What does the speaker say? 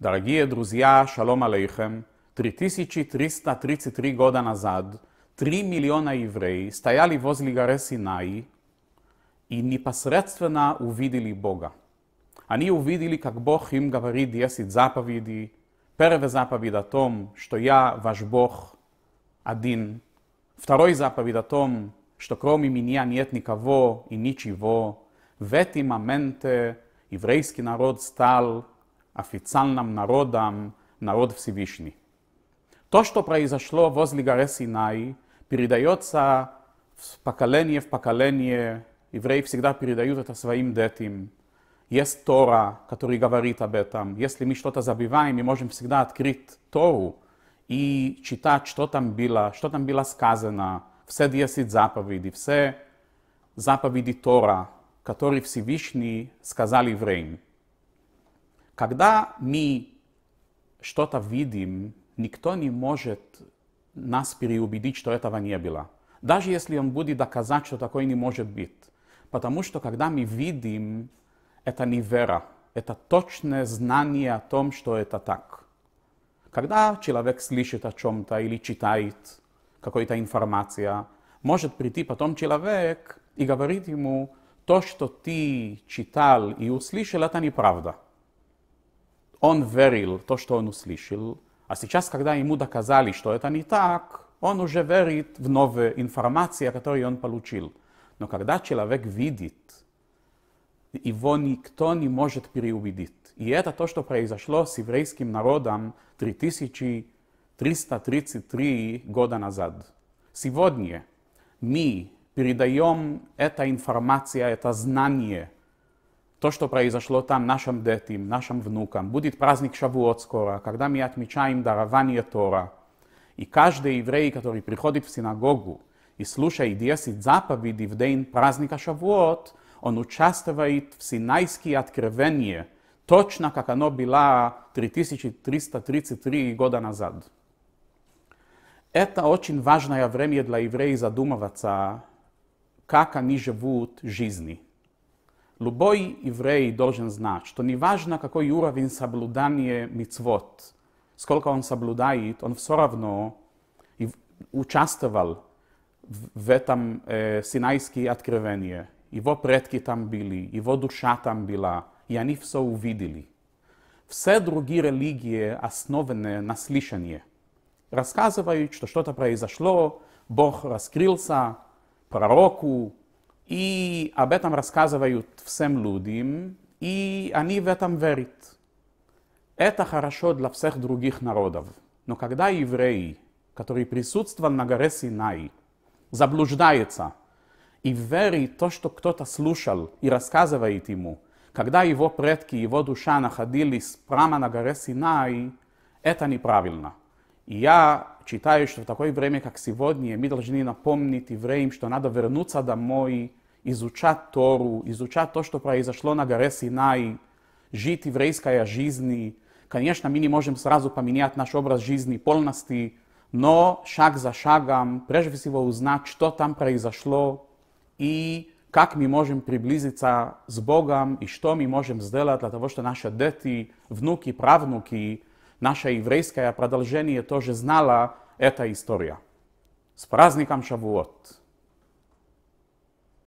Дорогие друзья, шалом алейхем. 3333 года назад 3 миллиона евреев стояли возле горы Синай и непосредственно увидели Бога. Они увидели, как Бог им говорит 10 заповедей. Первая заповедь о том, что я ваш Бог один. Второй заповедь о том, что кроме меня нет никого и ничего. В эти моменты еврейский народ стал официальным народом народ Всевышний. То, что произошло возле горы Синай, передается в поколение в поколение. Евреи всегда передают это своим детям. Есть Тора, который говорит об этом. Если мы что-то забываем, мы можем всегда открыть Тору и читать, что там было, что там было сказано. Все 10 заповеди, все заповеди Тора, которые Всевышний сказал евреям. Когда мы что-то видим, никто не может нас переубедить, что этого не было. Даже если он будет доказать, что такое не может быть. Потому что когда мы видим, это не вера, это точное знание о том, что это так. Когда человек слышит о чем-то или читает какую-то информацию, может прийти потом человек и говорить ему, то, что ты читал и услышал, это неправда он верил то, что он услышал, а сейчас, когда ему доказали, что это не так, он уже верит в новые информации, которые он получил. Но когда человек видит, его никто не может переубедить. И это то, что произошло с еврейским народом 3333 года назад. Сегодня мы передаем эта информация, это знание – то, что произошло там нашим детям, нашим внукам. Будет праздник Шавуот скоро, когда мы отмечаем дарование Тора. И каждый еврей, который приходит в синагогу и слушает 10 заповедей в день праздника Шавуот, он участвует в Синайские откровения, точно как оно было 3333 года назад. Это очень важное время для евреев задумываться, как они живут жизни. Любой еврей должен знать, что неважно, какой уровень соблюдания мицвод, сколько он соблюдает, он все равно участвовал в этом э, синайские откровения. Его предки там были, его душа там была, и они все увидели. Все другие религии основаны на слышании. Рассказывают, что что-то произошло, Бог раскрылся пророку, и об этом рассказывают всем людям, и они в этом верят. Это хорошо для всех других народов. Но когда еврей, который присутствовал на горе Синай, заблуждается и верит то, что кто-то слушал и рассказывает ему, когда его предки, его душа находились прямо на горе Синай, это неправильно. И я читаю, что в такое время, как сегодня, мы должны напомнить евреям, что надо вернуться домой, изучать Тору, изучать то, что произошло на горе Синай, жить еврейской жизни. Конечно, мы не можем сразу поменять наш образ жизни полностью, но шаг за шагом, прежде всего, узнать, что там произошло и как мы можем приблизиться с Богом и что мы можем сделать для того, чтобы наши дети, внуки, правнуки – наша еврейское продолжение тоже знала эта история. С праздником Шавуот!